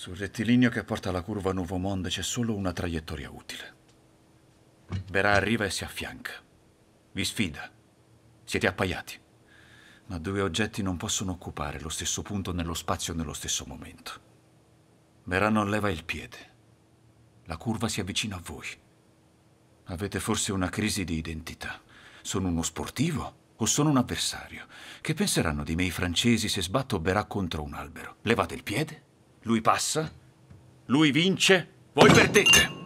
Sul rettilineo che porta alla curva Nuovo Monde c'è solo una traiettoria utile. Verà arriva e si affianca. Vi sfida. Siete appaiati. Ma due oggetti non possono occupare lo stesso punto nello spazio nello stesso momento. Verà non leva il piede. La curva si avvicina a voi. Avete forse una crisi di identità. Sono uno sportivo o sono un avversario? Che penseranno di me i francesi se sbatto Berà contro un albero? Levate il piede lui passa, lui vince, voi perdete.